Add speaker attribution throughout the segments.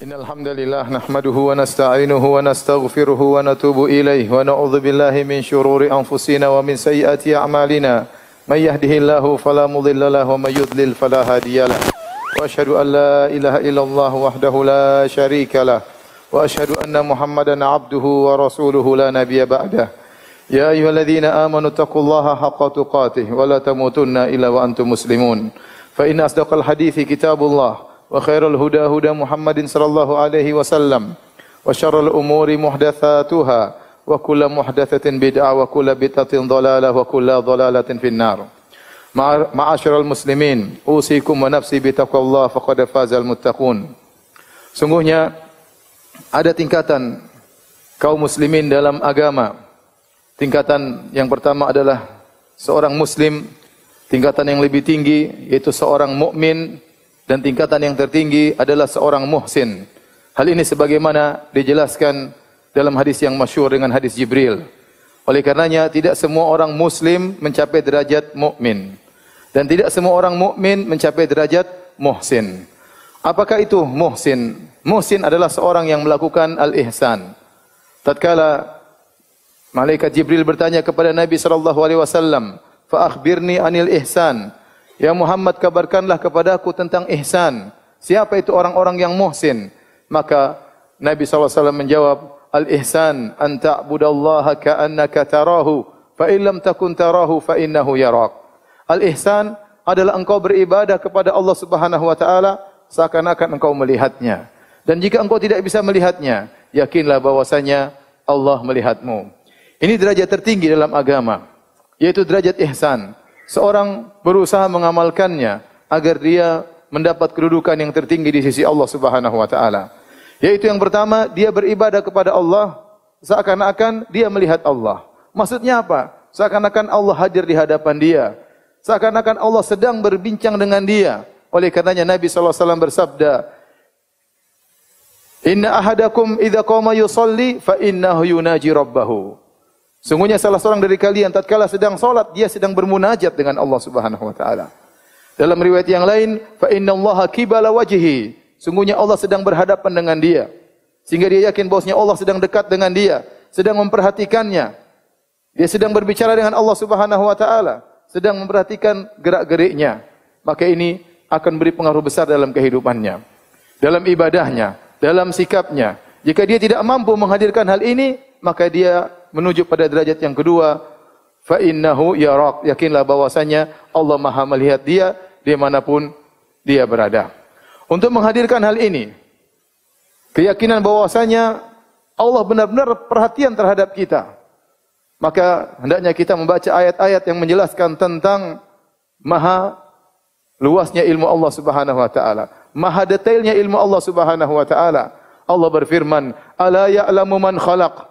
Speaker 1: إن الحمد لله نحمده ونستعينه ونستغفره ونتوب إليه ونعوذ بالله من شرور أنفسنا ومن سيئات أعمالنا من يهده الله فلا مضل له ومن يضلل فلا هادي له وأشهد أن لا إله إلا الله وحده لا شريك له وأشهد أن محمدا عبده ورسوله لا نبي بعده يا أيها الذين آمنوا اتقوا الله حق تقاته ولا تموتن إلا وأنتم مسلمون فإن أصدق الحديث كتاب الله وخير الهدى هدى محمد صلى الله عليه وسلم وشر الأمور محدثاتها وكل محدثة بدعة وكل بدعة ضلالة وكل ضلالة في النار معاشر المسلمين أوصيكم ونفسي بتقوى الله فقد فاز المتقون Sungguhnya ada tingkatan kaum muslimin dalam agama. Tingkatan yang pertama adalah seorang muslim, tingkatan yang lebih tinggi yaitu seorang mukmin dan tingkatan yang tertinggi adalah seorang muhsin. Hal ini sebagaimana dijelaskan dalam hadis yang masyur dengan hadis Jibril. Oleh karenanya tidak semua orang muslim mencapai derajat mukmin dan tidak semua orang mukmin mencapai derajat muhsin. Apakah itu muhsin? Muhsin adalah seorang yang melakukan al-ihsan. Tatkala malaikat Jibril bertanya kepada Nabi sallallahu alaihi wasallam, "Fa akhbirni anil ihsan." Ya Muhammad kabarkanlah kepada aku tentang ihsan. Siapa itu orang-orang yang muhsin? Maka Nabi SAW menjawab, Al-ihsan an ta'budallaha ka'annaka tarahu fa illam takun tarahu fa yarak. Al-ihsan adalah engkau beribadah kepada Allah Subhanahu wa taala seakan-akan engkau melihatnya. Dan jika engkau tidak bisa melihatnya, yakinlah bahwasanya Allah melihatmu. Ini derajat tertinggi dalam agama, yaitu derajat ihsan seorang berusaha mengamalkannya agar dia mendapat kedudukan yang tertinggi di sisi Allah Subhanahu wa taala. Yaitu yang pertama, dia beribadah kepada Allah seakan-akan dia melihat Allah. Maksudnya apa? Seakan-akan Allah hadir di hadapan dia. Seakan-akan Allah sedang berbincang dengan dia. Oleh karenanya Nabi sallallahu alaihi wasallam bersabda, "Inna ahadakum idza qama yusalli fa innahu yunaji rabbahu." Sungguhnya salah seorang dari kalian tatkala sedang salat dia sedang bermunajat dengan Allah Subhanahu wa taala. Dalam riwayat yang lain, fa innallaha kibala wajhi. Sungguhnya Allah sedang berhadapan dengan dia. Sehingga dia yakin bahwasanya Allah sedang dekat dengan dia, sedang memperhatikannya. Dia sedang berbicara dengan Allah Subhanahu wa taala, sedang memperhatikan gerak-geriknya. Maka ini akan beri pengaruh besar dalam kehidupannya, dalam ibadahnya, dalam sikapnya. Jika dia tidak mampu menghadirkan hal ini, maka dia menuju pada derajat yang kedua fa innahu yarak yakinlah bahwasanya Allah Maha melihat dia di manapun dia berada untuk menghadirkan hal ini keyakinan bahwasanya Allah benar-benar perhatian terhadap kita maka hendaknya kita membaca ayat-ayat yang menjelaskan tentang maha luasnya ilmu Allah Subhanahu wa taala maha detailnya ilmu Allah Subhanahu wa taala Allah berfirman ala ya'lamu man khalaq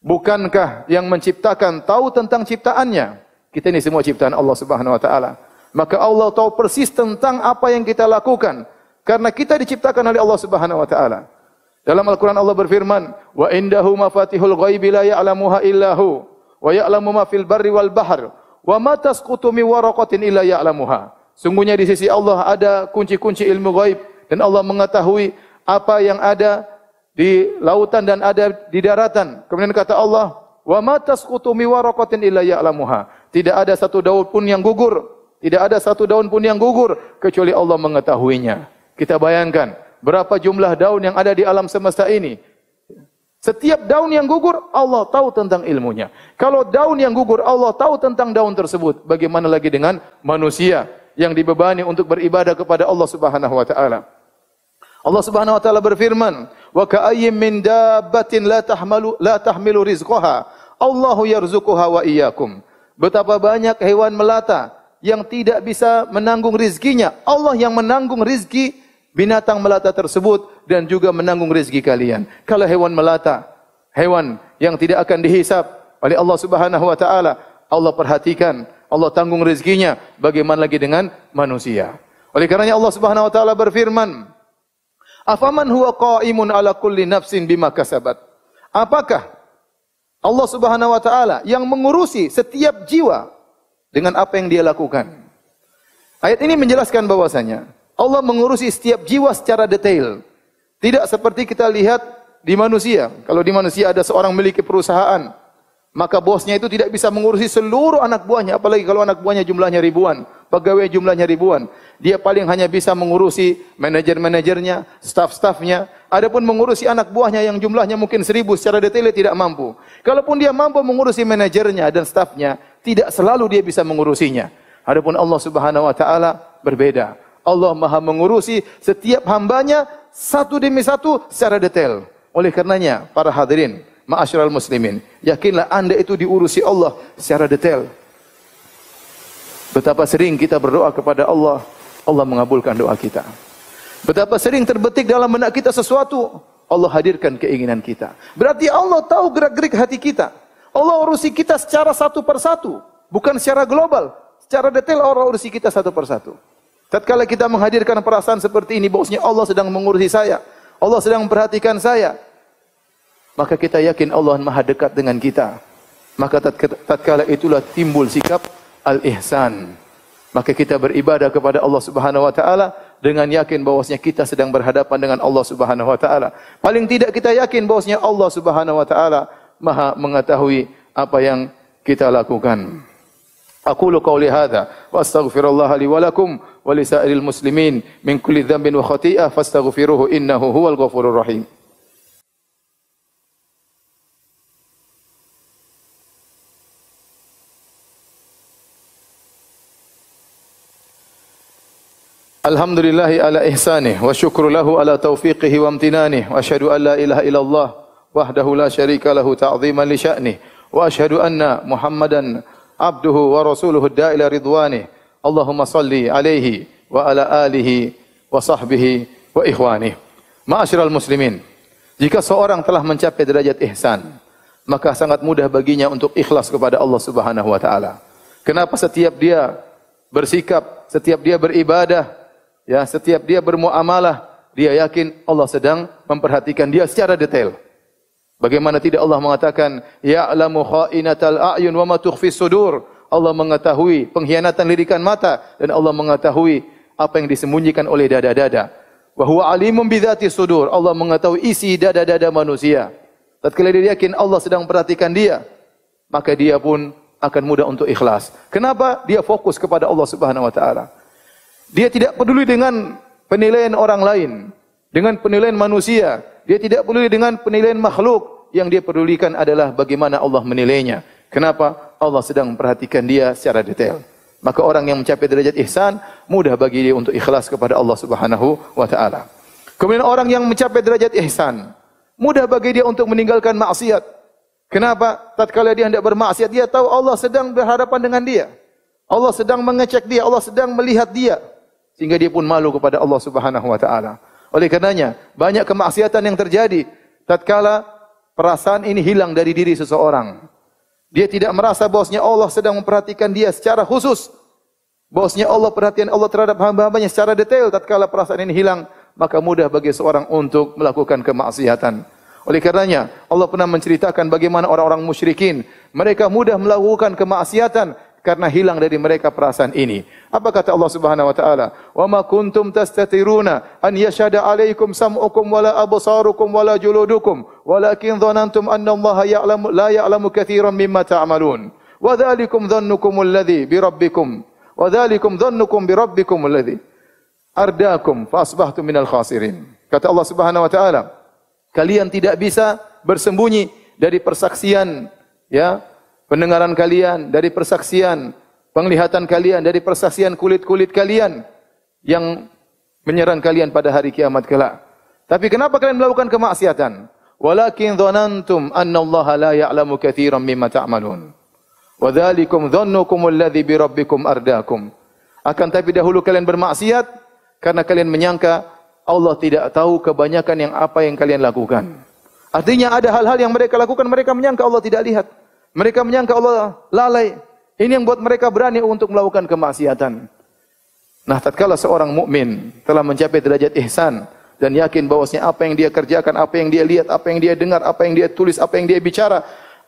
Speaker 1: Bukankah yang menciptakan tahu tentang ciptaannya? Kita ini semua ciptaan Allah Subhanahu wa taala. Maka Allah tahu persis tentang apa yang kita lakukan karena kita diciptakan oleh Allah Subhanahu wa taala. Dalam Al-Qur'an Allah berfirman, "Wa indahu mafatihul ghaibi la ya'lamuha illa hu, wa ya'lamu ma fil barri wal bahr, wa ma tasqutu min waraqatin illa ya'lamuha." Sungguhnya di sisi Allah ada kunci-kunci ilmu ghaib dan Allah mengetahui apa yang ada di lautan dan ada di daratan. Kemudian kata Allah, "Wa ma tasqutu min waraqatin illa Tidak ada satu daun pun yang gugur, tidak ada satu daun pun yang gugur kecuali Allah mengetahuinya. Kita bayangkan berapa jumlah daun yang ada di alam semesta ini. Setiap daun yang gugur, Allah tahu tentang ilmunya. Kalau daun yang gugur, Allah tahu tentang daun tersebut. Bagaimana lagi dengan manusia yang dibebani untuk beribadah kepada Allah Subhanahu wa taala? Allah Subhanahu wa taala berfirman, "Wa ka'ayyin min dabbatin la tahmalu la tahmilu rizqaha, Allahu yarzuquha wa iyyakum." Betapa banyak hewan melata yang tidak bisa menanggung rizkinya, Allah yang menanggung rizki binatang melata tersebut dan juga menanggung rizki kalian. Kalau hewan melata, hewan yang tidak akan dihisap oleh Allah Subhanahu wa taala, Allah perhatikan, Allah tanggung rizkinya, bagaimana lagi dengan manusia? Oleh karenanya Allah Subhanahu wa taala berfirman, Afaman huwa qaimun ala kulli nafsin bima kasabat? Apakah Allah Subhanahu wa taala yang mengurusi setiap jiwa dengan apa yang dia lakukan? Ayat ini menjelaskan bahwasanya Allah mengurusi setiap jiwa secara detail. Tidak seperti kita lihat di manusia. Kalau di manusia ada seorang memiliki perusahaan, maka bosnya itu tidak bisa mengurusi seluruh anak buahnya, apalagi kalau anak buahnya jumlahnya ribuan pegawai jumlahnya ribuan. Dia paling hanya bisa mengurusi manajer-manajernya, staff-staffnya. Adapun mengurusi anak buahnya yang jumlahnya mungkin seribu secara detail tidak mampu. Kalaupun dia mampu mengurusi manajernya dan staffnya, tidak selalu dia bisa mengurusinya. Adapun Allah Subhanahu Wa Taala berbeda. Allah Maha mengurusi setiap hambanya satu demi satu secara detail. Oleh karenanya, para hadirin, ma'asyiral muslimin, yakinlah anda itu diurusi Allah secara detail. Betapa sering kita berdoa kepada Allah, Allah mengabulkan doa kita. Betapa sering terbetik dalam benak kita sesuatu, Allah hadirkan keinginan kita. Berarti Allah tahu gerak-gerik hati kita. Allah urusi kita secara satu persatu, bukan secara global. Secara detail Allah urusi kita satu persatu. Tatkala kita menghadirkan perasaan seperti ini, bahwasanya Allah sedang mengurusi saya, Allah sedang memperhatikan saya, maka kita yakin Allah Maha dekat dengan kita. Maka tatkala itulah timbul sikap al-ihsan. Maka kita beribadah kepada Allah Subhanahu wa taala dengan yakin bahwasanya kita sedang berhadapan dengan Allah Subhanahu wa taala. Paling tidak kita yakin bahwasanya Allah Subhanahu wa taala Maha mengetahui apa yang kita lakukan. Aqulu qawli hadha wa astaghfirullah li wa lakum muslimin min kulli dhanbin wa khati'ah fastaghfiruhu innahu huwal ghafurur rahim. Alhamdulillahi ala ihsanih wa syukrulahu ala tawfiqihi wa amtinanih wa ashadu an la ilaha ilallah wahdahu la sharika lahu ta'ziman li sya'nih wa ashadu anna muhammadan abduhu wa rasuluhu da'ila ridwanih Allahumma salli alaihi wa ala alihi wa sahbihi wa ikhwanih Ma'asyiral muslimin Jika seorang telah mencapai derajat ihsan maka sangat mudah baginya untuk ikhlas kepada Allah Subhanahu wa taala. Kenapa setiap dia bersikap, setiap dia beribadah, Ya, setiap dia bermuamalah, dia yakin Allah sedang memperhatikan dia secara detail. Bagaimana tidak Allah mengatakan ya'lamu kha'inatal a'yun wa ma tukhfi sudur? Allah mengetahui pengkhianatan lirikan mata dan Allah mengetahui apa yang disembunyikan oleh dada-dada. Wa huwa alimun bidzati sudur. Allah mengetahui isi dada-dada manusia. Tatkala dia yakin Allah sedang perhatikan dia, maka dia pun akan mudah untuk ikhlas. Kenapa? Dia fokus kepada Allah Subhanahu wa taala. Dia tidak peduli dengan penilaian orang lain, dengan penilaian manusia. Dia tidak peduli dengan penilaian makhluk. Yang dia pedulikan adalah bagaimana Allah menilainya. Kenapa? Allah sedang memperhatikan dia secara detail. Maka orang yang mencapai derajat ihsan mudah bagi dia untuk ikhlas kepada Allah Subhanahu wa taala. Kemudian orang yang mencapai derajat ihsan mudah bagi dia untuk meninggalkan maksiat. Kenapa? Tatkala dia hendak bermaksiat, dia tahu Allah sedang berhadapan dengan dia. Allah sedang mengecek dia, Allah sedang melihat dia sehingga dia pun malu kepada Allah Subhanahu wa taala. Oleh karenanya, banyak kemaksiatan yang terjadi tatkala perasaan ini hilang dari diri seseorang. Dia tidak merasa bosnya Allah sedang memperhatikan dia secara khusus. Bosnya Allah perhatian Allah terhadap hamba-hambanya secara detail tatkala perasaan ini hilang, maka mudah bagi seorang untuk melakukan kemaksiatan. Oleh karenanya, Allah pernah menceritakan bagaimana orang-orang musyrikin, mereka mudah melakukan kemaksiatan karena hilang dari mereka perasaan ini. Apa kata Allah Subhanahu wa taala? Wa ma kuntum tastatiruna an yashada alaikum sam'ukum wala absarukum wala juludukum walakin dhanantum anna Allah ya'lamu la ya'lamu katsiran mimma ta'malun. Wa dhalikum dhannukum alladhi bi rabbikum wa dhalikum dhannukum bi rabbikum alladhi ardakum fa asbahtum minal khasirin. Kata Allah Subhanahu wa taala, kalian tidak bisa bersembunyi dari persaksian ya pendengaran kalian, dari persaksian penglihatan kalian, dari persaksian kulit-kulit kalian yang menyerang kalian pada hari kiamat kelak. Tapi kenapa kalian melakukan kemaksiatan? Walakin dhanantum anna Allah la ya'lamu katsiran mimma ta'malun. Wadhalikum dhalikum dhannukum alladhi bi rabbikum Akan tapi dahulu kalian bermaksiat karena kalian menyangka Allah tidak tahu kebanyakan yang apa yang kalian lakukan. Artinya ada hal-hal yang mereka lakukan mereka menyangka Allah tidak lihat. Mereka menyangka Allah lalai. Ini yang buat mereka berani untuk melakukan kemaksiatan. Nah, tatkala seorang mukmin telah mencapai derajat ihsan dan yakin bahwasanya apa yang dia kerjakan, apa yang dia lihat, apa yang dia dengar, apa yang dia tulis, apa yang dia bicara,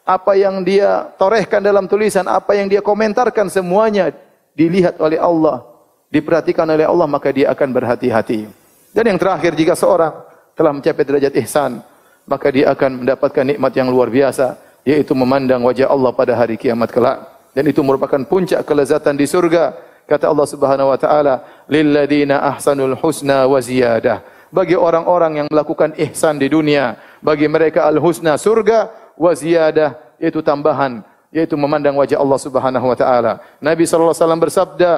Speaker 1: apa yang dia torehkan dalam tulisan, apa yang dia komentarkan semuanya dilihat oleh Allah, diperhatikan oleh Allah, maka dia akan berhati-hati. Dan yang terakhir jika seorang telah mencapai derajat ihsan, maka dia akan mendapatkan nikmat yang luar biasa yaitu memandang wajah Allah pada hari kiamat kelak dan itu merupakan puncak kelezatan di surga kata Allah Subhanahu wa taala lilladina ahsanul husna wa ziyadah bagi orang-orang yang melakukan ihsan di dunia bagi mereka al husna surga wa ziyadah itu tambahan yaitu memandang wajah Allah Subhanahu wa taala Nabi sallallahu alaihi wasallam bersabda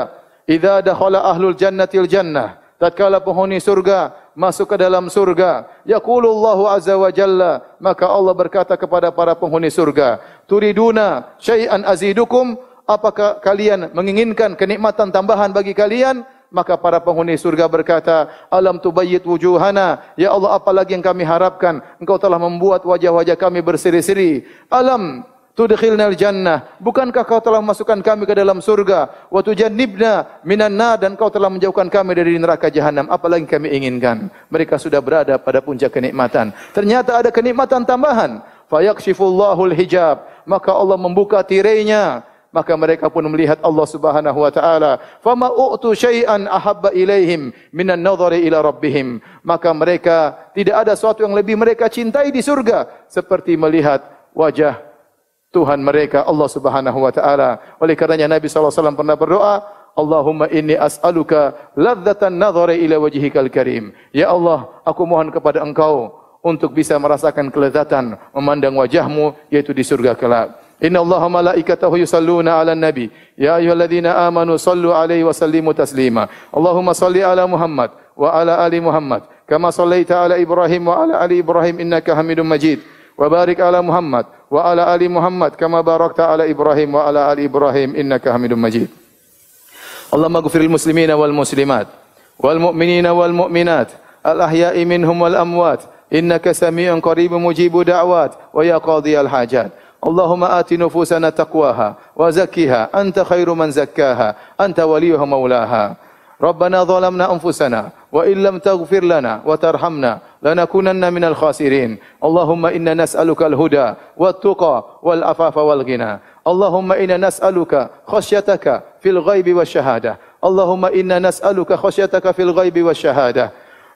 Speaker 1: idza dakhala ahlul jannatil jannah tatkala penghuni surga masuk ke dalam surga. ya kulullahu azza wa jalla, maka Allah berkata kepada para penghuni surga, "Turiduna syai'an azidukum?" Apakah kalian menginginkan kenikmatan tambahan bagi kalian? Maka para penghuni surga berkata, Alam tu bayit wujuhana. Ya Allah, apa lagi yang kami harapkan? Engkau telah membuat wajah-wajah kami berseri-seri. Alam tudkhilnal jannah bukankah kau telah memasukkan kami ke dalam surga wa tujannibna minan dan kau telah menjauhkan kami dari neraka jahanam apalagi kami inginkan mereka sudah berada pada puncak kenikmatan ternyata ada kenikmatan tambahan fayakshifullahul hijab maka Allah membuka tirainya maka mereka pun melihat Allah Subhanahu wa taala fama utu syai'an ahabba ilaihim minan nadhari ila rabbihim maka mereka tidak ada sesuatu yang lebih mereka cintai di surga seperti melihat wajah Tuhan mereka Allah Subhanahu wa taala. Oleh karenanya Nabi sallallahu alaihi wasallam pernah berdoa, Allahumma inni as'aluka ladzatan nadhari ila wajhikal karim. Ya Allah, aku mohon kepada Engkau untuk bisa merasakan kelezatan memandang wajahmu yaitu di surga kelak. Inna Allah malaikatahu yusalluna ala nabi. Ya ayuhaladzina amanu sallu alaihi wa sallimu taslima. Allahumma salli ala Muhammad wa ala ali Muhammad. Kama sallaita ala Ibrahim wa ala ali Ibrahim innaka hamidun majid. وبارك على محمد وعلى آل محمد كما باركت على إبراهيم وعلى آل إبراهيم إنك حميد مجيد اللهم اغفر المسلمين والمسلمات والمؤمنين والمؤمنات الأحياء منهم والأموات إنك سميع قريب مجيب دعوات ويا قاضي الحاجات اللهم آت نفوسنا تقواها وزكها أنت خير من زكاها أنت وليها مولاها ربنا ظلمنا أنفسنا وإن لم تغفر لنا وترحمنا لنكونن من الخاسرين اللهم إنا نسألك الهدى والتقى والعفاف والغنى اللهم إنا نسألك خشيتك في الغيب والشهادة اللهم إنا نسألك خشيتك في الغيب والشهادة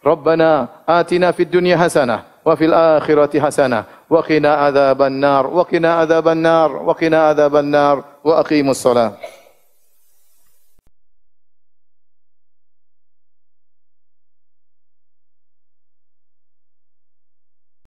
Speaker 1: ربنا آتنا في الدنيا حسنة وفي الآخرة حسنة وقنا عذاب النار وقنا عذاب النار وقنا عذاب النار وأقيموا الصلاة